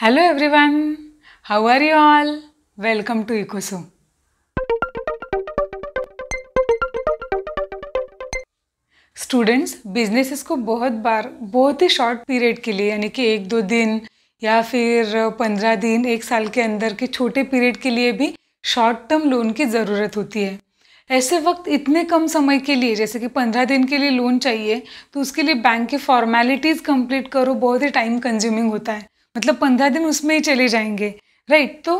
hello everyone how are you all welcome to इकोसो students businesses को बहुत बार बहुत ही शॉर्ट पीरियड के लिए यानी कि एक दो दिन या फिर पंद्रह दिन एक साल के अंदर के छोटे पीरियड के लिए भी शॉर्ट टर्म लोन की ज़रूरत होती है ऐसे वक्त इतने कम समय के लिए जैसे कि पंद्रह दिन के लिए लोन चाहिए तो उसके लिए बैंक की फॉर्मेलिटीज़ कंप्लीट करो बहुत ही टाइम कंज्यूमिंग होता है मतलब पंद्रह दिन उसमें ही चले जाएंगे राइट तो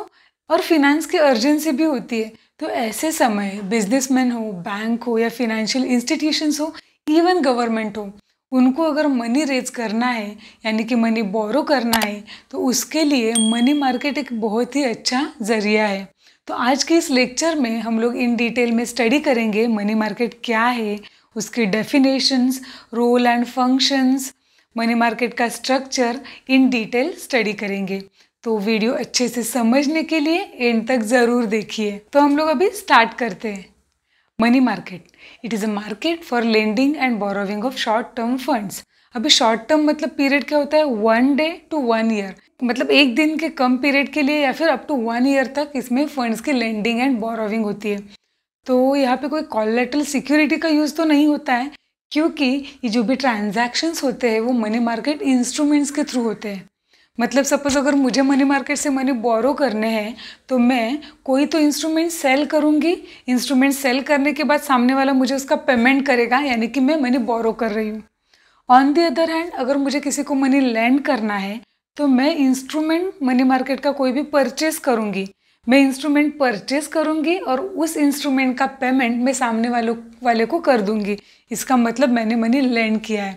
और फिनेंस की अर्जेंसी भी होती है तो ऐसे समय बिजनेसमैन हो बैंक हो या फिनेंशियल इंस्टीट्यूशंस हो इवन गवर्नमेंट हो उनको अगर मनी रेज करना है यानी कि मनी बोरो करना है तो उसके लिए मनी मार्केट एक बहुत ही अच्छा ज़रिया है तो आज के इस लेक्चर में हम लोग इन डिटेल में स्टडी करेंगे मनी मार्केट क्या है उसके definitions role and functions money market का स्ट्रक्चर इन डिटेल स्टडी करेंगे तो वीडियो अच्छे से समझने के लिए एंड तक ज़रूर देखिए तो हम लोग अभी स्टार्ट करते हैं money market it is a market for lending and borrowing of short term funds अभी शॉर्ट टर्म मतलब पीरियड क्या होता है one day to one year मतलब एक दिन के कम पीरियड के लिए या फिर अप टू वन ईयर तक इसमें फंड्स की लेंडिंग एंड बोरोविंग होती है तो यहाँ पे कोई कॉलेटल सिक्योरिटी का यूज़ तो नहीं होता है क्योंकि ये जो भी ट्रांजैक्शंस होते हैं वो मनी मार्केट इंस्ट्रूमेंट्स के थ्रू होते हैं मतलब सपोज़ अगर मुझे मनी मार्केट से मनी बोरो करने हैं तो मैं कोई तो इंस्ट्रूमेंट सेल करूँगी इंस्ट्रूमेंट सेल करने के बाद सामने वाला मुझे उसका पेमेंट करेगा यानी कि मैं मनी बोरो कर रही हूँ ऑन दी अदर हैंड अगर मुझे किसी को मनी लैंड करना है तो मैं इंस्ट्रूमेंट मनी मार्केट का कोई भी परचेस करूँगी मैं इंस्ट्रूमेंट परचेज करूंगी और उस इंस्ट्रूमेंट का पेमेंट मैं सामने वालों वाले को कर दूँगी इसका मतलब मैंने मनी लैंड किया है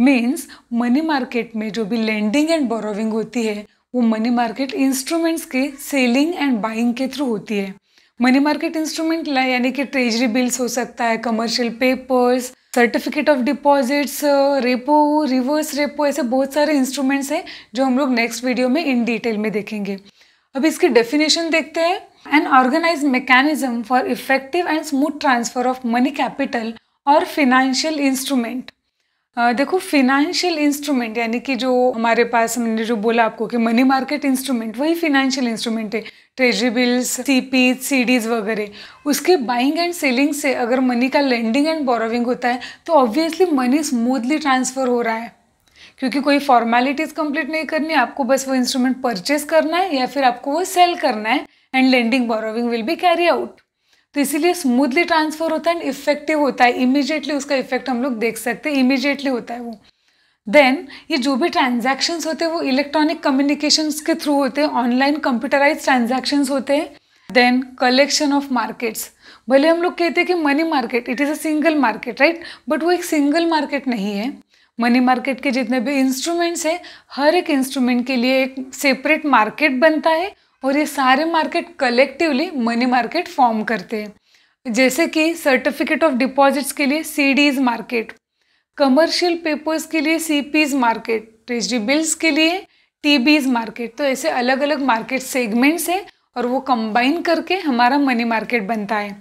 मीन्स मनी मार्केट में जो भी लैंडिंग एंड बोरोविंग होती है वो मनी मार्केट इंस्ट्रूमेंट्स के सेलिंग एंड बाइंग के थ्रू होती है मनी मार्केट इंस्ट्रूमेंट यानी कि ट्रेजरी बिल्स हो सकता है commercial papers certificate of deposits repo reverse repo ऐसे बहुत सारे इंस्ट्रूमेंट्स हैं जो हम लोग नेक्स्ट वीडियो में इन डिटेल में देखेंगे अब इसकी डेफिनेशन देखते हैं an organise mechanism for effective and smooth transfer of money capital और फिनेंशियल इंस्ट्रूमेंट देखो फिनेंशियल इंस्ट्रूमेंट यानी कि जो हमारे पास हमने जो बोला आपको कि मनी मार्केट इंस्ट्रूमेंट वही फिनेंशियल इंस्ट्रूमेंट है ट्रेजरी बिल्स सीपी सीडीज वगैरह उसके बाइंग एंड सेलिंग से अगर मनी का लेंडिंग एंड बोरोविंग होता है तो ऑब्वियसली मनी स्मूथली ट्रांसफ़र हो रहा है क्योंकि कोई फॉर्मेलिटीज़ कंप्लीट नहीं करनी आपको बस वो इंस्ट्रूमेंट परचेज करना है या फिर आपको वो सेल करना है and lending borrowing will be carry out तो इसीलिए स्मूथली ट्रांसफ़र होता है एंड इफेक्टिव होता है इमीजिएटली उसका इफेक्ट हम लोग देख सकते हैं इमीजिएटली होता है वो देन ये जो भी ट्रांजेक्शन्स होते हैं वो इलेक्ट्रॉनिक कम्युनिकेशंस के थ्रू होते हैं ऑनलाइन कंप्यूटराइज ट्रांजैक्शंस होते हैं देन कलेक्शन ऑफ मार्केट्स भले हम लोग कहते हैं कि money market it is a single market right but वो एक सिंगल मार्केट नहीं है मनी मार्केट के जितने भी इंस्ट्रूमेंट्स हैं हर एक इंस्ट्रूमेंट के लिए एक सेपरेट मार्केट बनता है और ये सारे market collectively money market form करते हैं जैसे कि सर्टिफिकेट ऑफ डिपॉजिट्स के लिए सी मार्केट कमर्शियल पेपर्स के लिए सी मार्केट ट्रेजरी बिल्स के लिए टी मार्केट तो ऐसे अलग अलग मार्केट सेगमेंट्स हैं और वो कंबाइन करके हमारा मनी मार्केट बनता है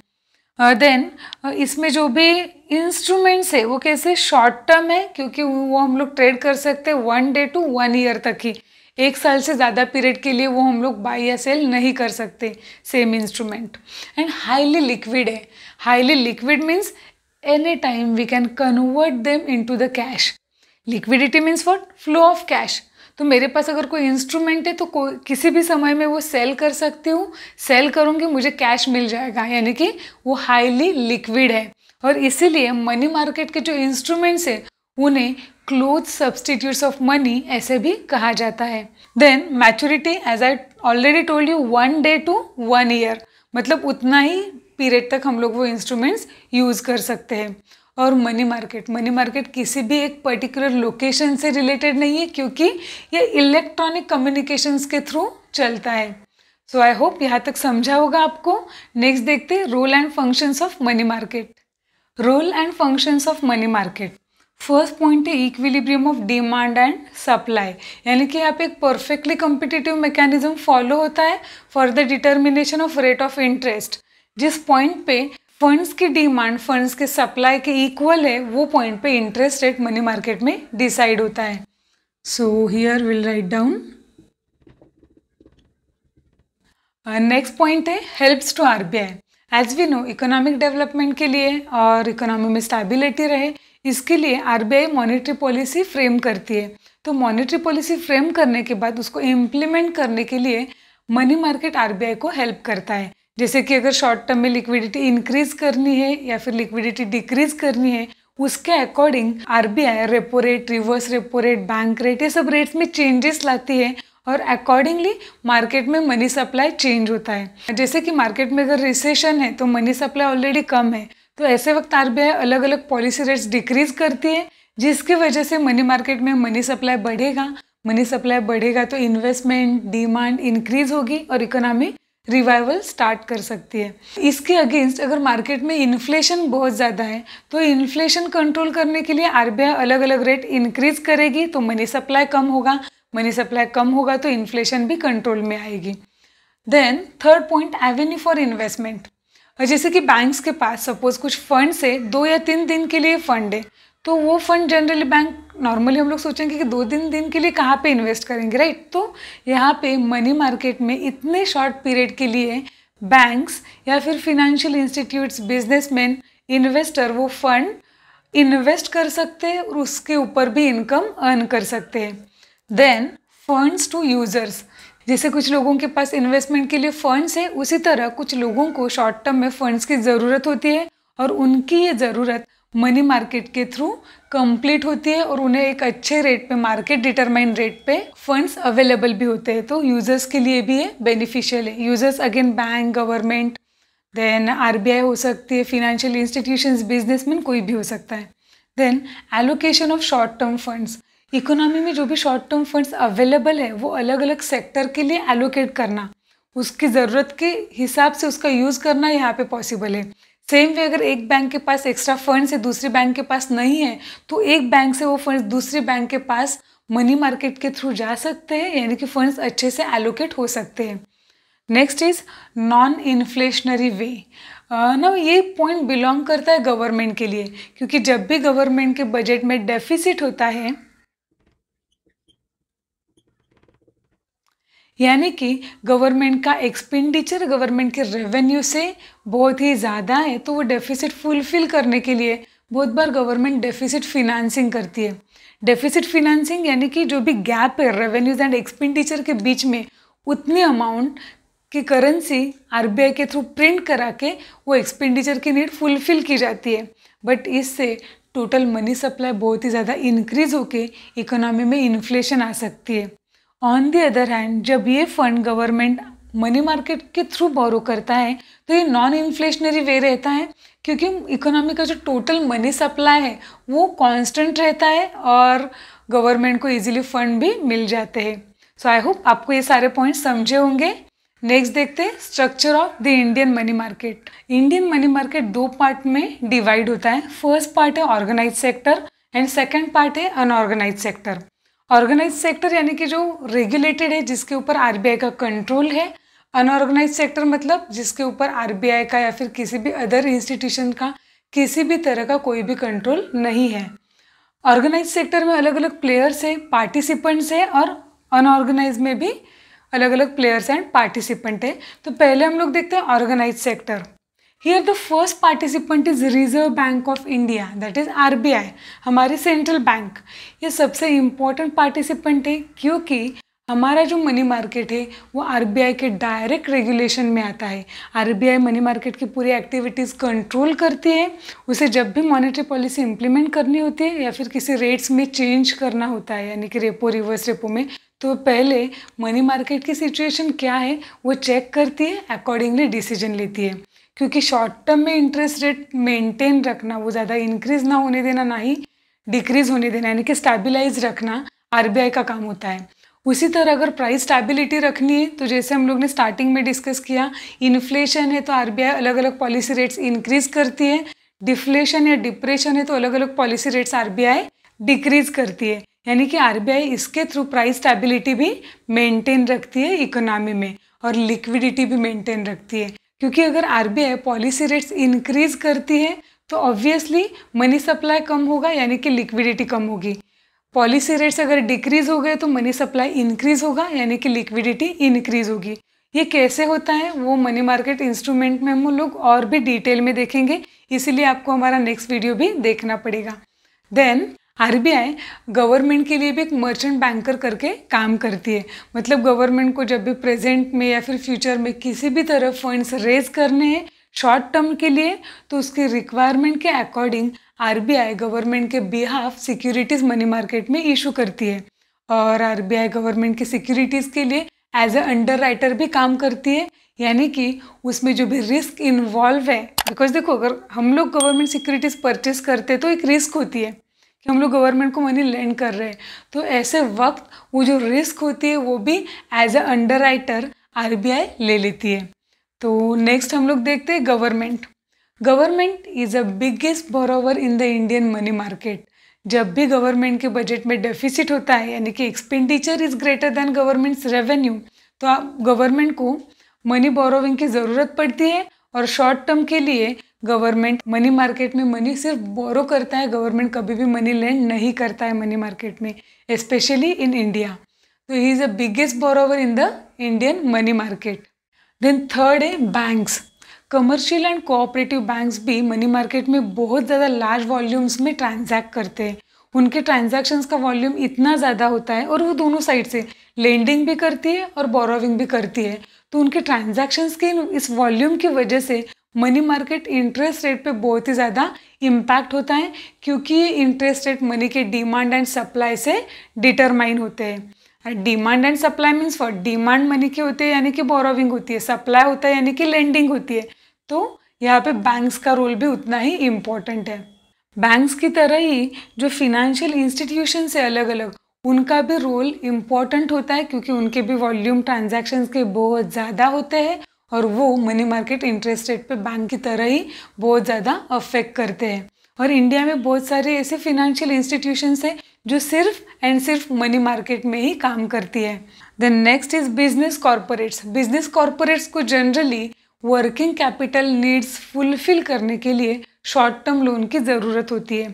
देन uh, uh, इसमें जो भी इंस्ट्रूमेंट्स है वो कैसे शॉर्ट टर्म है क्योंकि वो हम लोग ट्रेड कर सकते हैं one day to one year तक ही एक साल से ज़्यादा पीरियड के लिए वो हम लोग बाई या सेल नहीं कर सकते same instrument and highly liquid है highly liquid means any time we can convert them into the cash liquidity means what flow of cash तो मेरे पास अगर कोई इंस्ट्रूमेंट है तो कोई किसी भी समय में वो सेल कर सकती हूँ सेल करूँगी मुझे कैश मिल जाएगा यानी कि वो हाईली लिक्विड है और इसीलिए मनी मार्केट के जो इंस्ट्रूमेंट्स हैं उन्हें क्लोथ सब्सटीट्यूट्स ऑफ मनी ऐसे भी कहा जाता है then maturity as I already told you one day to one year मतलब उतना ही पीरियड तक हम लोग वो इंस्ट्रूमेंट्स यूज़ कर सकते हैं और मनी मार्केट मनी मार्केट किसी भी एक पर्टिकुलर लोकेशन से रिलेटेड नहीं है क्योंकि ये इलेक्ट्रॉनिक कम्युनिकेशंस के थ्रू चलता है सो आई होप यहाँ तक समझा होगा आपको नेक्स्ट देखते हैं role and functions of money market role and functions of money market first point है equilibrium of demand and supply यानी कि यहाँ पे एक परफेक्टली कम्पिटिटिव मैकेनिज्म फॉलो होता है for the determination of rate of interest जिस पॉइंट पे फंड्स की डिमांड फंड्स के सप्लाई के इक्वल है वो पॉइंट पे इंटरेस्ट रेट मनी मार्केट में डिसाइड होता है so here will write down next point है helps to RBI as we know economic development के लिए और इकोनॉमी में स्टेबिलिटी रहे इसके लिए आरबीआई मॉनेटरी पॉलिसी फ्रेम करती है तो मॉनेटरी पॉलिसी फ्रेम करने के बाद उसको इम्प्लीमेंट करने के लिए मनी मार्केट आरबीआई को हेल्प करता है जैसे कि अगर शॉर्ट टर्म में लिक्विडिटी इंक्रीज करनी है या फिर लिक्विडिटी डिक्रीज करनी है उसके अकॉर्डिंग आई repo rate reverse repo rate bank rate ये सब रेट्स में चेंजेस लाती है और अकॉर्डिंगली मार्केट में मनी सप्लाई चेंज होता है जैसे कि मार्केट में अगर रिसेशन है तो मनी सप्लाई ऑलरेडी कम है तो ऐसे वक्त आई अलग अलग पॉलिसी रेट्स डिक्रीज करती है जिसकी वजह से मनी मार्केट में मनी सप्लाई बढ़ेगा मनी सप्लाई बढ़ेगा तो इन्वेस्टमेंट डिमांड इंक्रीज होगी और इकोनॉमी रिवाइवल स्टार्ट कर सकती है इसके अगेंस्ट अगर मार्केट में इन्फ्लेशन बहुत ज़्यादा है तो इन्फ्लेशन कंट्रोल करने के लिए आर अलग अलग रेट इंक्रीज करेगी तो मनी सप्लाई कम होगा मनी सप्लाई कम होगा तो इन्फ्लेशन भी कंट्रोल में आएगी then third point avenue for investment जैसे कि बैंक्स के पास सपोज कुछ फंड्स है दो या तीन दिन के लिए फंड है तो वो फंड जनरली बैंक नॉर्मली हम लोग सोचेंगे कि दो दिन दिन के लिए कहाँ पे इन्वेस्ट करेंगे राइट तो यहाँ पे मनी मार्केट में इतने शॉर्ट पीरियड के लिए बैंक्स या फिर फिनेंशियल इंस्टीट्यूट्स बिजनेसमैन इन्वेस्टर वो फंड इन्वेस्ट कर सकते हैं और उसके ऊपर भी इनकम अर्न कर सकते हैं देन फंड्स टू यूज़र्स जैसे कुछ लोगों के पास इन्वेस्टमेंट के लिए फंड्स है उसी तरह कुछ लोगों को शॉर्ट टर्म में फंड्स की ज़रूरत होती है और उनकी ये ज़रूरत मनी मार्केट के थ्रू कंप्लीट होती है और उन्हें एक अच्छे रेट पे मार्केट डिटरमाइन रेट पे फंड्स अवेलेबल भी होते हैं तो यूज़र्स के लिए भी ये बेनिफिशियल है users again bank government then आर हो सकती है फिनेंशियल इंस्टीट्यूशंस बिजनेसमैन कोई भी हो सकता है then allocation of short term funds economy में जो भी शॉर्ट टर्म फंड्स अवेलेबल है वो अलग अलग सेक्टर के लिए एलोकेट करना उसकी ज़रूरत के हिसाब से उसका यूज़ करना यहाँ पे पॉसिबल है सेम वे अगर एक बैंक के पास एक्स्ट्रा फंड्स है दूसरे बैंक के पास नहीं है तो एक बैंक से वो फंड्स दूसरे बैंक के पास मनी मार्केट के थ्रू जा सकते हैं यानी कि फंड्स अच्छे से एलोकेट हो सकते हैं next is non inflationary way ना ये पॉइंट बिलोंग करता है गवर्नमेंट के लिए क्योंकि जब भी गवर्नमेंट के बजट में डेफिसिट होता है यानी कि गवर्नमेंट का एक्सपेंडिचर गवर्नमेंट के रेवेन्यू से बहुत ही ज़्यादा है तो वो डेफिसिट फुलफिल करने के लिए बहुत बार गवर्नमेंट डेफिसिट फिनंसिंग करती है डेफिसिट फिनांसिंग यानी कि जो भी गैप है रेवेन्यूज एंड एक्सपेंडिचर के बीच में उतनी अमाउंट की करेंसी आर के थ्रू प्रिंट करा के वो एक्सपेंडिचर की नीड फुलफिल की जाती है बट इससे टोटल मनी सप्लाई बहुत ही ज़्यादा इंक्रीज होकर इकोनॉमी में इन्फ्लेशन आ सकती है ऑन दी अदर हैंड जब ये फंड गवर्नमेंट मनी मार्केट के थ्रू बोरो करता है तो ये नॉन इन्फ्लेशनरी वे रहता है क्योंकि इकोनॉमी का जो टोटल मनी सप्लाई है वो कांस्टेंट रहता है और गवर्नमेंट को इजीली फंड भी मिल जाते हैं सो आई होप आपको ये सारे पॉइंट समझे होंगे नेक्स्ट देखते हैं structure of the Indian money market Indian money market दो पार्ट में डिवाइड होता है फर्स्ट पार्ट है organise sector and second part है अनऑर्गेनाइज सेक्टर ऑर्गेनाइज सेक्टर यानी कि जो रेगुलेटेड है जिसके ऊपर आर का कंट्रोल है अनऑर्गेनाइज सेक्टर मतलब जिसके ऊपर आर का या फिर किसी भी अदर इंस्टीट्यूशन का किसी भी तरह का कोई भी कंट्रोल नहीं है ऑर्गेनाइज सेक्टर में अलग अलग प्लेयर्स है पार्टिसिपेंट्स है और अनऑर्गेनाइज में भी अलग अलग प्लेयर्स एंड पार्टिसिपेंट है तो पहले हम लोग देखते हैं organise sector the first participant is Reserve Bank of India that is R B I हमारी सेंट्रल बैंक ये सबसे इंपॉर्टेंट पार्टिसिपेंट है क्योंकि हमारा जो मनी मार्केट है वो आर बी आई के डायरेक्ट रेगुलेशन में आता है R B I money market की पूरी एक्टिविटीज़ कंट्रोल करती है उसे जब भी मॉनेटरी पॉलिसी इम्प्लीमेंट करनी होती है या फिर किसी रेट्स में चेंज करना होता है यानी कि रेपो रिवर्स रेपो में तो पहले मनी मार्केट की सिचुएशन क्या है वो चेक करती है अकॉर्डिंगली डिसीजन लेती है क्योंकि शॉर्ट टर्म में इंटरेस्ट रेट मेंटेन रखना वो ज़्यादा इंक्रीज़ ना होने देना ना ही डिक्रीज़ होने देना यानी कि स्टेबिलाइज रखना आरबीआई का काम होता है उसी तरह अगर प्राइस स्टेबिलिटी रखनी है तो जैसे हम लोग ने स्टार्टिंग में डिस्कस किया इन्फ्लेशन है तो आर अलग अलग पॉलिसी रेट्स इंक्रीज़ करती है डिफ्लेशन या डिप्रेशन है तो अलग अलग पॉलिसी रेट्स आर डिक्रीज़ करती है यानी कि आर इसके थ्रू प्राइस स्टेबिलिटी भी मेंटेन रखती है इकोनॉमी में और लिक्विडिटी भी मेंटेन रखती है क्योंकि अगर आर पॉलिसी रेट्स इंक्रीज करती है तो ऑब्वियसली मनी सप्लाई कम होगा यानी कि लिक्विडिटी कम होगी पॉलिसी रेट्स अगर डिक्रीज हो गए तो मनी सप्लाई इंक्रीज होगा यानी कि लिक्विडिटी इंक्रीज होगी ये कैसे होता है वो मनी मार्केट इंस्ट्रूमेंट में हम लोग और भी डिटेल में देखेंगे इसीलिए आपको हमारा नेक्स्ट वीडियो भी देखना पड़ेगा देन आरबीआई गवर्नमेंट के लिए भी एक मर्चेंट बैंकर करके काम करती है मतलब गवर्नमेंट को जब भी प्रेजेंट में या फिर फ्यूचर में किसी भी तरह फंड्स रेज करने हैं शॉर्ट टर्म के लिए तो उसकी रिक्वायरमेंट के अकॉर्डिंग आरबीआई गवर्नमेंट के बिहाफ सिक्योरिटीज़ मनी मार्केट में इशू करती है और आर गवर्नमेंट की सिक्योरिटीज़ के लिए एज ए अंडर राइटर भी काम करती है यानी कि उसमें जो भी रिस्क इन्वॉल्व है बिकॉज देखो अगर हम लोग गवर्नमेंट सिक्योरिटीज़ परचेज करते तो एक रिस्क होती है कि हम लोग गवर्नमेंट को मनी लेंड कर रहे हैं तो ऐसे वक्त वो जो रिस्क होती है वो भी as a underwriter R ले लेती है तो नेक्स्ट हम लोग देखते हैं government government is a biggest borrower in the Indian money market जब भी गवर्नमेंट के बजट में डेफिसिट होता है यानी कि expenditure is greater than government's revenue तो आप गवर्नमेंट को मनी बोरोविंग की ज़रूरत पड़ती है और शॉर्ट टर्म के लिए गवर्नमेंट मनी मार्केट में मनी सिर्फ बोरो करता है गवर्नमेंट कभी भी मनी लेंड नहीं करता है मनी मार्केट में स्पेशली इन इंडिया तो ही is a biggest borrower in the Indian money market then third है banks commercial and cooperative banks भी मनी मार्केट में बहुत ज़्यादा लार्ज वॉल्यूम्स में ट्रांजैक्ट करते हैं उनके ट्रांजैक्शंस का वॉल्यूम इतना ज़्यादा होता है और वो दोनों साइड से लेंडिंग भी करती है और बोरोविंग भी करती है तो उनके ट्रांजैक्शंस के इस वॉल्यूम की वजह से मनी मार्केट इंटरेस्ट रेट पे बहुत ही ज़्यादा इम्पैक्ट होता है क्योंकि इंटरेस्ट रेट मनी के डिमांड एंड सप्लाई से डिटरमाइन होते हैं demand and supply means for demand money के होते हैं यानी कि बोरोविंग होती है सप्लाई होता है यानी कि लेंडिंग होती है तो यहाँ पे बैंक्स का रोल भी उतना ही इम्पोर्टेंट है बैंक्स की तरह ही जो फिनेंशियल इंस्टीट्यूशन से अलग अलग उनका भी रोल इम्पॉर्टेंट होता है क्योंकि उनके भी वॉल्यूम ट्रांजैक्शंस के बहुत ज़्यादा होते हैं और वो मनी मार्केट इंटरेस्ट रेट पे बैंक की तरह ही बहुत ज़्यादा अफेक्ट करते हैं और इंडिया में बहुत सारे ऐसे फिनेंशियल इंस्टीट्यूशंस हैं जो सिर्फ एंड सिर्फ मनी मार्केट में ही काम करती है then next is business corporates business corporates को generally working capital needs fulfil करने के लिए शॉर्ट टर्म लोन की ज़रूरत होती है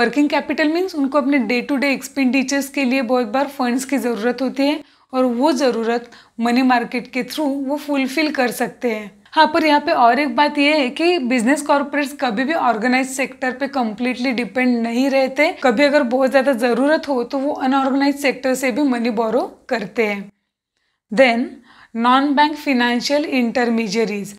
वर्किंग कैपिटल मीन्स उनको अपने डे टू डे एक्सपेंडिचर्स के लिए बहुत बार फंड्स की ज़रूरत होती है और वो ज़रूरत मनी मार्केट के थ्रू वो फुलफिल कर सकते हैं हाँ पर यहाँ पे और एक बात यह है कि बिजनेस कॉरपोरेट्स कभी भी ऑर्गेनाइज सेक्टर पे कम्प्लीटली डिपेंड नहीं रहते कभी अगर बहुत ज़्यादा ज़रूरत हो तो वो अनऑर्गेनाइज सेक्टर से भी मनी बोरो करते हैं then non bank financial intermediaries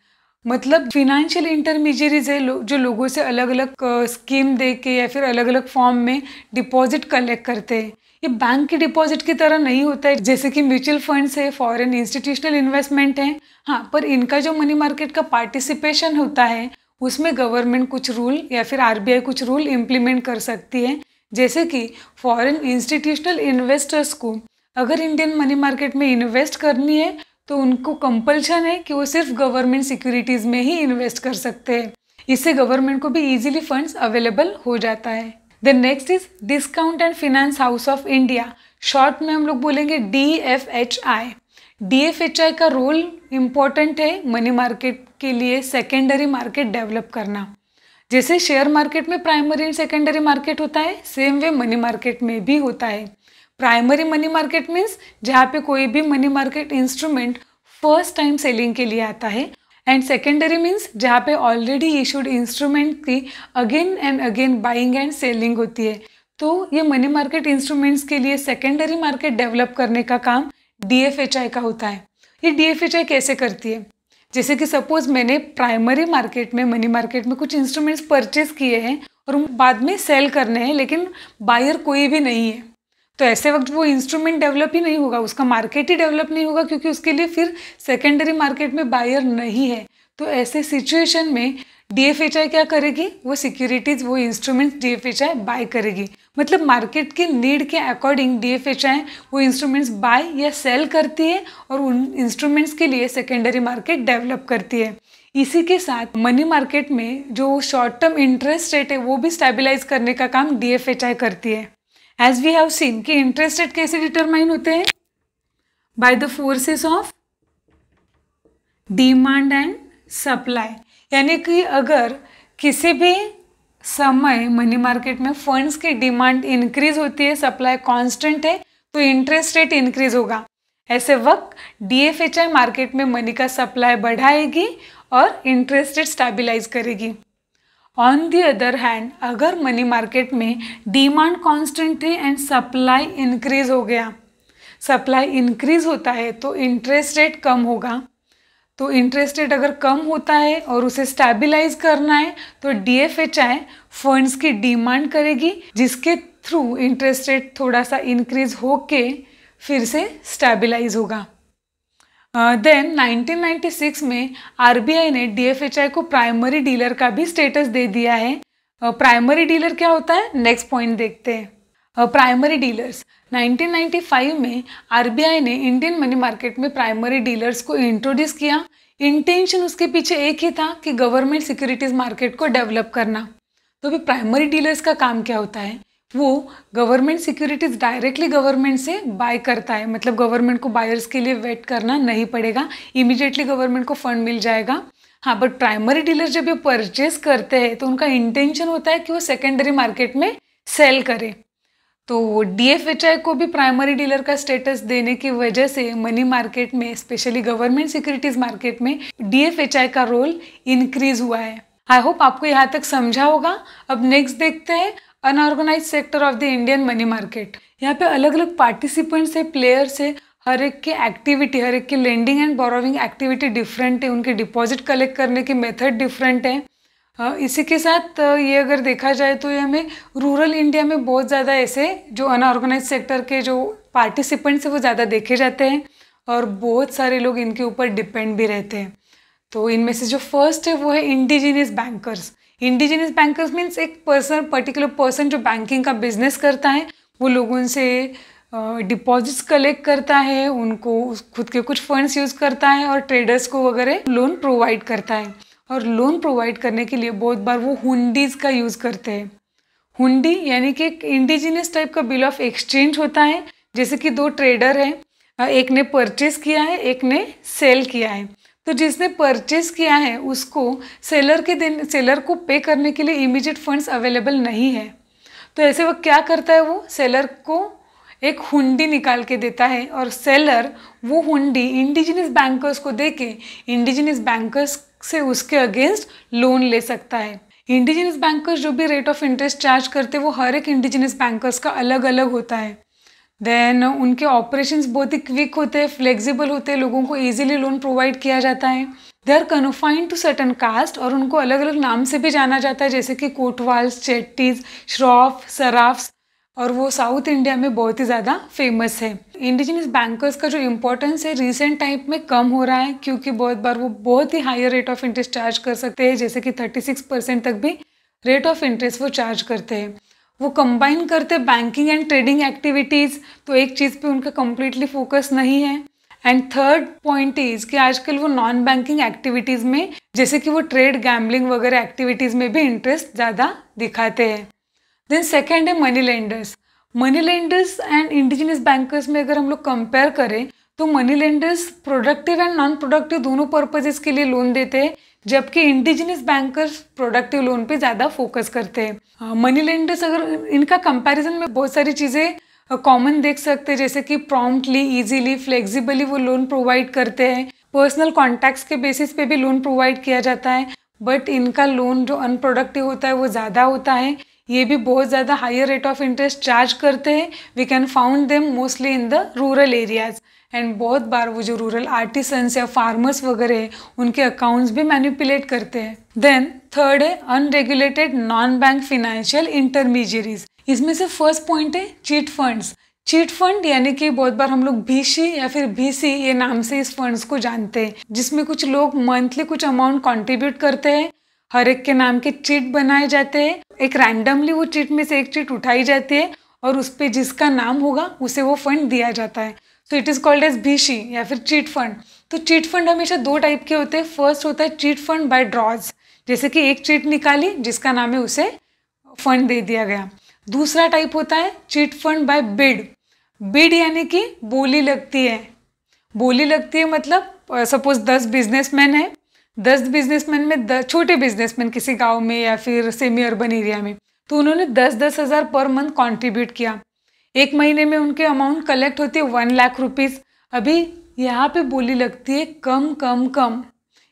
मतलब फिनेंशियल इंटरमीजरीज है लो, जो लोगों से अलग अलग स्कीम दे के या फिर अलग अलग फॉर्म में डिपॉजिट कलेक्ट करते हैं ये बैंक के डिपॉजिट की तरह नहीं होता है जैसे कि म्यूचुअल फंड्स है फॉरेन इंस्टीट्यूशनल इन्वेस्टमेंट है हाँ पर इनका जो मनी मार्केट का पार्टिसिपेशन होता है उसमें गवर्नमेंट कुछ रूल या फिर आर कुछ रूल इम्प्लीमेंट कर सकती है जैसे कि फॉरेन इंस्टीट्यूशनल इन्वेस्टर्स को अगर इंडियन मनी मार्केट में इन्वेस्ट करनी है तो उनको कंपल्शन है कि वो सिर्फ गवर्नमेंट सिक्योरिटीज़ में ही इन्वेस्ट कर सकते हैं इससे गवर्नमेंट को भी इजीली फंड्स अवेलेबल हो जाता है then next is discount and finance house of India short में हम लोग बोलेंगे D F H I D F H I का रोल इम्पॉर्टेंट है मनी मार्केट के लिए सेकेंडरी मार्केट डेवलप करना जैसे शेयर मार्केट में प्राइमरी एंड सेकेंडरी मार्केट होता है सेम वे मनी मार्केट में भी होता है प्राइमरी मनी मार्केट मीन्स जहाँ पे कोई भी money market instrument first time selling के लिए आता है एंड सेकेंडरी मीन्स जहाँ पे ऑलरेडी इशूड इंस्ट्रूमेंट की again and again buying and selling होती है तो ये मनी मार्केट इंस्ट्रूमेंट्स के लिए सेकेंडरी मार्केट डेवलप करने का काम डी का होता है ये डी कैसे करती है जैसे कि सपोज मैंने प्राइमरी मार्केट में मनी मार्केट में कुछ इंस्ट्रूमेंट्स परचेज किए हैं और बाद में सेल करने हैं लेकिन बायर कोई भी नहीं है तो ऐसे वक्त वो इंस्ट्रूमेंट डेवलप ही नहीं होगा उसका मार्केट ही डेवलप नहीं होगा क्योंकि उसके लिए फिर सेकेंडरी मार्केट में बायर नहीं है तो ऐसे सिचुएशन में डी क्या करेगी वो सिक्योरिटीज़ वो इंस्ट्रूमेंट्स डी बाय करेगी मतलब मार्केट की नीड के अकॉर्डिंग डी वो इंस्ट्रूमेंट्स बाय या सेल करती है और उन इंस्ट्रूमेंट्स के लिए सेकेंडरी मार्केट डेवलप करती है इसी के साथ मनी मार्केट में जो शॉर्ट टर्म इंटरेस्ट रेट है वो भी स्टेबलाइज करने का काम डी करती है एज वी हैव सीन कि इंटरेस्ट रेट कैसे डिटरमाइन होते हैं by the forces of demand and supply यानी कि अगर किसी भी समय मनी मार्केट में फंड्स की डिमांड इंक्रीज होती है सप्लाई कांस्टेंट है तो इंटरेस्ट रेट इंक्रीज होगा ऐसे वक्त डीएफएचआई मार्केट में मनी का सप्लाई बढ़ाएगी और इंटरेस्ट रेट स्टेबिलाइज करेगी ऑन दी अदर हैंड अगर मनी मार्केट में डिमांड कॉन्स्टेंट है एंड सप्लाई इंक्रीज हो गया सप्लाई इंक्रीज होता है तो इंटरेस्ट रेट कम होगा तो इंटरेस्ट रेट अगर कम होता है और उसे स्टेबिलाईज़ करना है तो D F H I funds की डिमांड करेगी जिसके थ्रू इंटरेस्ट रेट थोड़ा सा इंक्रीज होके फिर से स्टेबिलाइज़ होगा देन uh, 1996 में आर ने डी को प्राइमरी डीलर का भी स्टेटस दे दिया है प्राइमरी uh, डीलर क्या होता है नेक्स्ट पॉइंट देखते हैं प्राइमरी डीलर्स 1995 में आर ने इंडियन मनी मार्केट में प्राइमरी डीलर्स को इंट्रोड्यूस किया इंटेंशन उसके पीछे एक ही था कि गवर्नमेंट सिक्योरिटीज़ मार्केट को डेवलप करना तो भी प्राइमरी डीलर्स का काम क्या होता है वो गवर्नमेंट सिक्योरिटीज़ डायरेक्टली गवर्नमेंट से बाय करता है मतलब गवर्नमेंट को बायर्स के लिए वेट करना नहीं पड़ेगा इमिजिएटली गवर्नमेंट को फंड मिल जाएगा हाँ बट प्राइमरी डीलर जब ये परचेज करते हैं तो उनका इंटेंशन होता है कि वो सेकेंडरी मार्केट में सेल करें तो डी को भी प्राइमरी डीलर का स्टेटस देने की वजह से मनी मार्केट में स्पेशली गवर्नमेंट सिक्योरिटीज़ मार्केट में डी का रोल इंक्रीज हुआ है आई होप आपको यहाँ तक समझा होगा अब नेक्स्ट देखते हैं unorganise sector of the Indian money market यहाँ पे अलग अलग पार्टिसिपेंट्स है प्लेयर्स है हर एक की एक्टिविटी हर एक की lending and borrowing activity different है उनके डिपॉजिट कलेक्ट करने के मेथड डिफरेंट है इसी के साथ ये अगर देखा जाए तो ये हमें रूरल इंडिया में बहुत ज़्यादा ऐसे जो अनऑर्गेनाइज सेक्टर के जो पार्टिसिपेंट्स हैं वो ज़्यादा देखे जाते हैं और बहुत सारे लोग इनके ऊपर डिपेंड भी रहते हैं तो इनमें से जो फर्स्ट है वो है indigenous bankers indigenous bankers means एक पर्सन पर्टिकुलर पर्सन जो बैंकिंग का बिजनेस करता है वो लोगों से डिपॉजिट्स कलेक्ट करता है उनको खुद के कुछ फंड्स यूज़ करता है और ट्रेडर्स को वगैरह लोन प्रोवाइड करता है और लोन प्रोवाइड करने के लिए बहुत बार वो हुंडीज़ का यूज़ करते हैं हुंडी यानी कि एक इंडिजिनियस टाइप का बिल ऑफ एक्सचेंज होता है जैसे कि दो ट्रेडर हैं एक ने परचेस किया है एक ने सेल किया है तो जिसने परचेस किया है उसको सेलर के दिन सेलर को पे करने के लिए इमीडिएट फंड्स अवेलेबल नहीं है तो ऐसे वक्त क्या करता है वो सेलर को एक हुंडी निकाल के देता है और सेलर वो हुंडी इंडिजिनियस बैंकर्स को दे के इंडिजिनियस बैंकर्स से उसके अगेंस्ट लोन ले सकता है इंडिजिनस बैंकर्स जो भी रेट ऑफ इंटरेस्ट चार्ज करते हैं वो हर एक इंडिजिनस बैंकर्स का अलग अलग होता है देन उनके ऑपरेशंस बहुत ही क्विक होते हैं फ्लेक्सिबल होते हैं लोगों को इजीली लोन प्रोवाइड किया जाता है they are confined to certain caste और उनको अलग अलग नाम से भी जाना जाता है जैसे कि कोटवाल्स चेट्टीज श्रॉफ सराफ्स और वो साउथ इंडिया में बहुत ही ज़्यादा फेमस है इंडिजिनियस बैंकर्स का जो इम्पोर्टेंस है रिसेंट टाइम में कम हो रहा है क्योंकि बहुत बार वो बहुत ही higher rate of interest charge कर सकते हैं जैसे कि थर्टी सिक्स परसेंट तक भी रेट ऑफ इंटरेस्ट वो चार्ज करते हैं वो कंबाइन करते बैंकिंग एंड ट्रेडिंग एक्टिविटीज़ तो एक चीज़ पे उनका कम्प्लीटली फोकस नहीं है एंड थर्ड पॉइंट इज़ कि आजकल वो नॉन बैंकिंग एक्टिविटीज़ में जैसे कि वो ट्रेड गैम्बलिंग वगैरह एक्टिविटीज़ में भी इंटरेस्ट ज़्यादा दिखाते हैं देन सेकेंड है money lenders money lenders and indigenous bankers में अगर हम लोग कंपेयर करें तो money lenders productive and non productive दोनों पर्पजेस के लिए लोन देते हैं जबकि इंडिजिनियस बैंकर्स प्रोडक्टिव लोन पे ज़्यादा फोकस करते हैं मनी हाँ, लेंडर्स अगर इनका कंपैरिजन में बहुत सारी चीज़ें कॉमन देख सकते हैं जैसे कि प्रॉम्प्टली इजीली फ्लेक्सिबली वो लोन प्रोवाइड करते हैं पर्सनल कॉन्टैक्ट्स के बेसिस पे भी लोन प्रोवाइड किया जाता है बट इनका लोन जो अनप्रोडक्टिव होता है वो ज़्यादा होता है ये भी बहुत ज़्यादा higher rate of interest charge करते हैं we can found them mostly in the rural areas and बहुत बार वो जो रूरल आर्टिसंस या फार्मर्स वगैरह हैं उनके अकाउंट्स भी मैनिपुलेट करते हैं देन थर्ड है unregulated non bank financial intermediaries इसमें से फर्स्ट पॉइंट है चीट फंड्स चीट फंड यानी कि बहुत बार हम लोग भीसी या फिर भीसी ये नाम से इस फंड्स को जानते हैं जिसमें कुछ लोग मंथली कुछ अमाउंट कंट्रीब्यूट करते हैं हर एक के नाम के चीट बनाए जाते हैं एक रैंडमली वो चीट में से एक चीट उठाई जाती है और उस पर जिसका नाम होगा उसे वो फंड दिया जाता है so it is called as bhishi या फिर चीट फंड तो चीट फंड हमेशा दो टाइप के होते हैं फर्स्ट होता है चीट फंड बाय ड्रॉज जैसे कि एक चीट निकाली जिसका नाम है उसे फंड दे दिया गया दूसरा टाइप होता है chit fund by bid bid यानी कि बोली लगती है बोली लगती है मतलब सपोज दस बिजनेसमैन है दस बिजनेसमैन में दस छोटे बिजनेसमैन किसी गांव में या फिर सेमी अर्बन एरिया में तो उन्होंने दस दस हज़ार पर मंथ कंट्रीब्यूट किया एक महीने में उनके अमाउंट कलेक्ट होती है वन लाख रुपीज़ अभी यहाँ पे बोली लगती है कम कम कम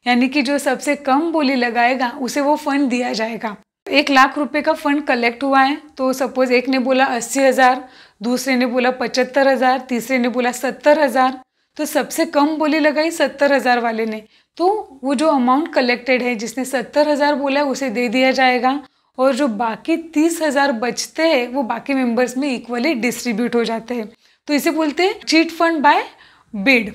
यानी कि जो सबसे कम बोली लगाएगा उसे वो फंड दिया जाएगा एक लाख रुपए का फंड कलेक्ट हुआ है तो सपोज एक ने बोला अस्सी हज़ार दूसरे ने बोला पचहत्तर हज़ार तीसरे ने बोला सत्तर हज़ार तो सबसे कम बोली लगाई सत्तर हज़ार वाले ने तो वो जो अमाउंट कलेक्टेड है जिसने सत्तर हज़ार बोला उसे दे दिया जाएगा और जो बाकी तीस हज़ार बचते हैं वो बाकी मेंबर्स में इक्वली डिस्ट्रीब्यूट हो जाते हैं तो इसे बोलते हैं chit fund by bid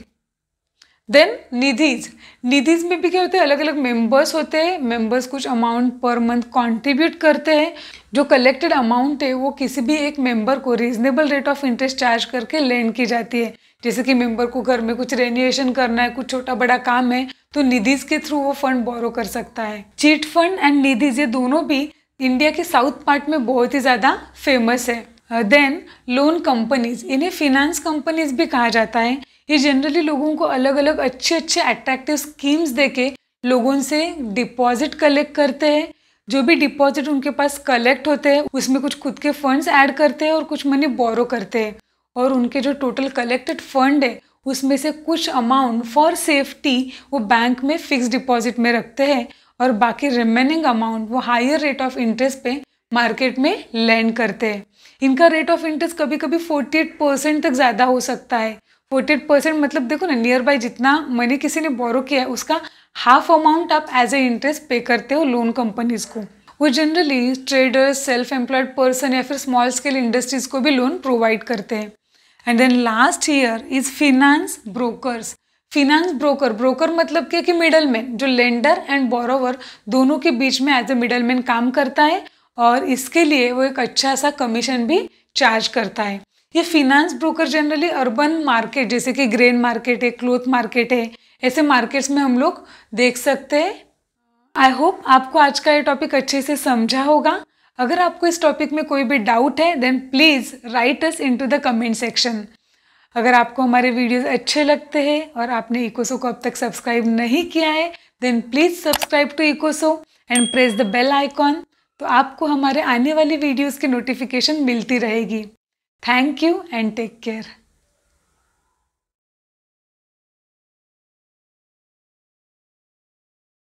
then निधिज निधिज में भी क्या होते हैं अलग अलग मेंबर्स होते हैं मेंबर्स कुछ अमाउंट पर मंथ कंट्रीब्यूट करते हैं जो कलेक्टेड अमाउंट है वो किसी भी एक मेंबर को reasonable rate of interest charge करके लेंड की जाती है जैसे कि मेंबर को घर में कुछ रेन्यूएशन करना है कुछ छोटा बड़ा काम है तो निधिज के थ्रू वो फंड बोरो कर सकता है चीट फंड एंड निधिज ये दोनों भी इंडिया के साउथ पार्ट में बहुत ही ज़्यादा फेमस है देन लोन कंपनीज इन्हें फिनेंस कंपनीज भी कहा जाता है ये जनरली लोगों को अलग अलग अच्छे अच्छे अट्रैक्टिव स्कीम्स देके लोगों से डिपॉजिट कलेक्ट करते हैं जो भी डिपॉजिट उनके पास कलेक्ट होते हैं उसमें कुछ खुद के फंड्स ऐड करते हैं और कुछ मनी बोरो करते हैं और उनके जो टोटल कलेक्टेड फंड है उसमें से कुछ अमाउंट फॉर सेफ्टी वो बैंक में फिक्स डिपॉजिट में रखते हैं और बाकी रिमेनिंग अमाउंट वो हायर रेट ऑफ इंटरेस्ट पे मार्केट में लैंड करते हैं इनका रेट ऑफ इंटरेस्ट कभी कभी 48 परसेंट तक ज़्यादा हो सकता है 48 परसेंट मतलब देखो ना नियर बाय जितना मनी किसी ने बोरो किया है उसका हाफ अमाउंट आप एज ए इंटरेस्ट पे करते हो लोन कंपनीज को वो generally traders self employed person या फिर स्मॉल स्केल इंडस्ट्रीज को भी लोन प्रोवाइड करते हैं and then last year is finance brokers finance broker broker मतलब क्या कि मिडलमैन जो लेंडर एंड बोरोवर दोनों के बीच में एज ए मिडलमैन काम करता है और इसके लिए वो एक अच्छा सा कमीशन भी चार्ज करता है ये finance broker generally urban market जैसे कि ग्रेन मार्केट है क्लोथ मार्केट है ऐसे मार्केट्स में हम लोग देख सकते हैं आई होप आपको आज का ये टॉपिक अच्छे से समझा होगा अगर आपको इस टॉपिक में कोई भी डाउट है then please write us into the comment section अगर आपको हमारे वीडियोस अच्छे लगते हैं और आपने इकोसो को अब तक सब्सक्राइब नहीं किया है then please subscribe to Ecoso and press the bell icon तो आपको हमारे आने वाली वीडियोस की नोटिफिकेशन मिलती रहेगी thank you and take care